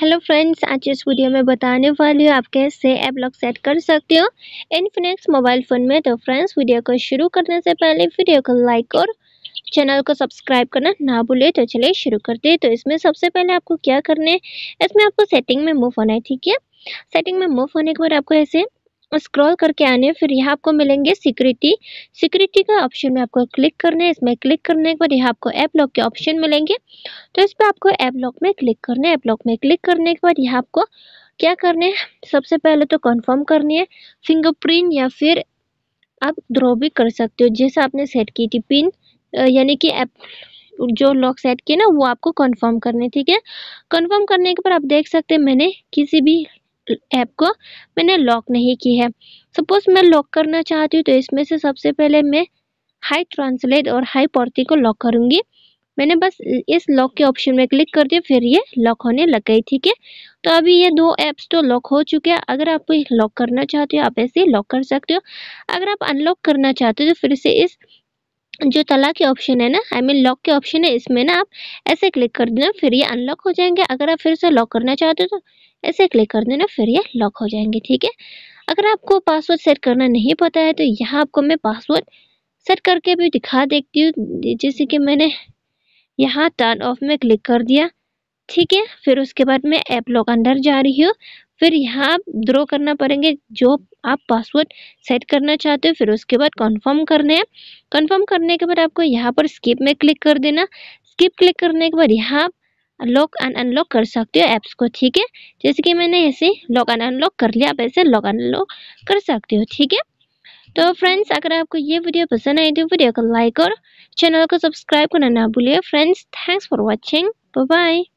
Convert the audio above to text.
hello friends आज इस video में बताने वाली हूँ आप कैसे ऐप लॉक सेट कर सकते हो इनफिनिक्स मोबाइल फ़ोन में तो फ्रेंड्स वीडियो को शुरू करने से पहले वीडियो को लाइक और चैनल को सब्सक्राइब करना ना भूले तो चलिए शुरू करते हैं तो इसमें सबसे पहले आपको क्या करना है इसमें आपको सेटिंग में मूव होना है ठीक है सेटिंग में मूव होने के बाद आपको ऐसे स्क्रॉल करके आने फिर यहाँ आपको मिलेंगे सिक्योरिटी सिक्योरिटी का ऑप्शन में आपको क्लिक करना है इसमें क्लिक करने के बाद यहाँ आपको ऐप लॉक के ऑप्शन मिलेंगे तो इस पर आपको ऐप लॉक में क्लिक करना है ऐप लॉक में क्लिक करने के बाद यहाँ आपको क्या करना है सबसे पहले तो कन्फर्म करनी है फिंगरप्रिंट या फिर आप ड्रॉ भी कर सकते हो जैसे आपने सेट की थी पिन यानी कि ऐप जो लॉक सेट किए ना वो आपको कंफर्म करने ठीक है कंफर्म करने के पर आप देख सकते हैं मैंने किसी भी ऐप को मैंने लॉक नहीं की है सपोज़ मैं लॉक करना चाहती हूँ तो इसमें से सबसे पहले मैं हाई ट्रांसलेट और हाई पॉर्टी को लॉक करूँगी मैंने बस इस लॉक के ऑप्शन में क्लिक कर दिया फिर ये लॉक होने लग गई ठीक है तो अभी ये दो ऐप्स तो लॉक हो चुके हैं अगर आप लॉक करना चाहते हो आप ऐसे ही लॉक कर सकते हो अगर आप अनलॉक करना चाहते हो तो फिर से इस जो तला के ऑप्शन है ना आई मीन लॉक के ऑप्शन है इसमें ना आप ऐसे क्लिक कर देना फिर ये अनलॉक हो जाएंगे अगर आप फिर से लॉक करना चाहते हो तो ऐसे क्लिक कर देना फिर ये लॉक हो जाएंगे ठीक है अगर आपको पासवर्ड सेट करना नहीं पता है तो यहाँ आपको मैं पासवर्ड सेट करके भी दिखा देती हूँ जैसे कि मैंने यहाँ टर्न ऑफ में क्लिक कर दिया ठीक है फिर उसके बाद मैं ऐप लॉक अंदर जा रही हूँ फिर यहाँ आप ड्रॉ करना पड़ेंगे जो आप पासवर्ड सेट करना चाहते हो फिर उसके बाद कंफर्म करना है कंफर्म करने के बाद आपको यहाँ पर स्किप में क्लिक कर देना स्किप क्लिक करने के बाद यहाँ आप लॉक एंड अनलॉक कर सकते हो ऐप्स को ठीक है जैसे कि मैंने ऐसे लॉक एंड अनलॉक कर लिया आप ऐसे लॉक एंड अनलॉक कर सकते हो ठीक है तो फ्रेंड्स अगर आपको ये वीडियो पसंद आई तो वीडियो को लाइक और चैनल को सब्सक्राइब करना ना भूलिए friends thanks for watching bye